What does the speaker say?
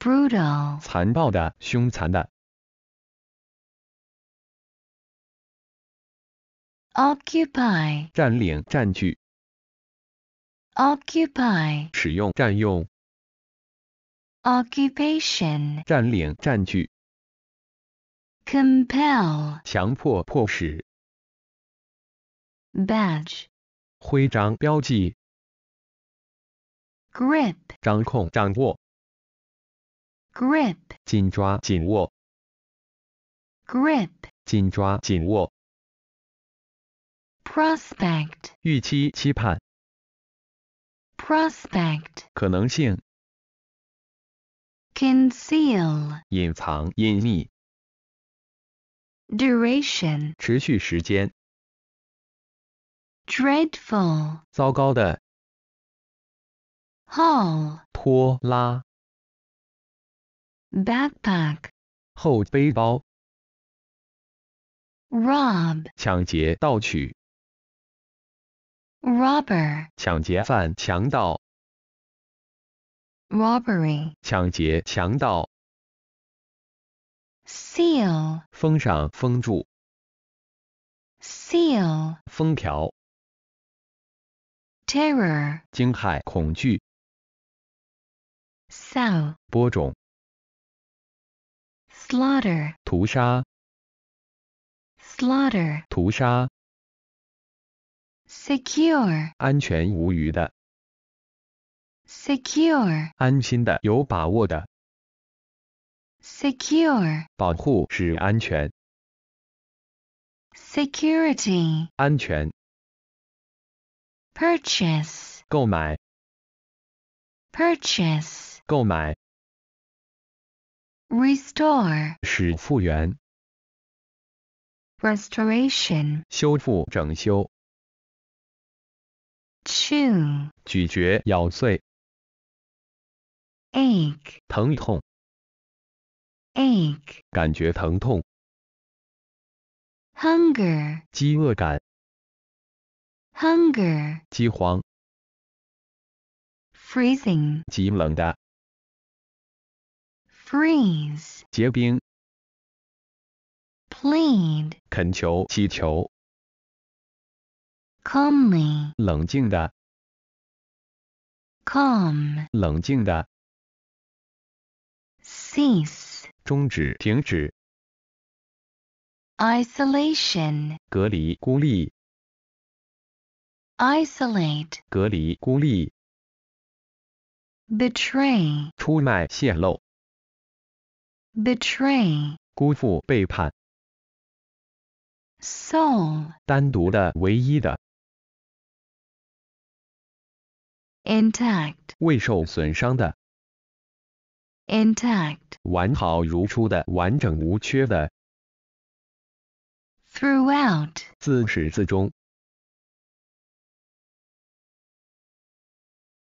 brutal，残暴的，凶残的。occupy，占领，占据。occupy，使用，占用。occupation，占领，占据。compel，强迫，迫使。badge，徽章，标记。grip，掌控，掌握。grip，紧抓紧握，grip，紧抓紧握，prospect，预期期盼，prospect，可能性，conceal，隐藏隐匿，duration，持续时间，dreadful，糟糕的，haul，拖拉。backpack 后背包 rob 抢劫盗取 robber 抢劫犯强盗 robbery 抢劫强盗 seal 封上封住 seal 封条 terror 惊骇恐惧 sow 播种 slaughter 屠杀 slaughter 屠杀 secure 安全无虞的 secure 安心的有把握的 secure 保护是安全 security 安全 purchase 购买 purchase 购买 Restore，使复原。Restoration，修复、整修。Chew，咀嚼、咬碎。Ache，疼痛。Ache，感觉疼痛。Hunger，饥饿感。Hunger，饥荒。Freezing，极冷的。freeze Plead. Calmly. Cease. 恳求、祈求。calmly Isolation. 冷静的。cease Isolate. 隔离、孤立。isolate Betray. 出卖、泄露。betray 辜负、背叛。soul 单独的、唯一的。intact 未受损伤的。intact 完好如初的、完整无缺的。throughout 自始至终。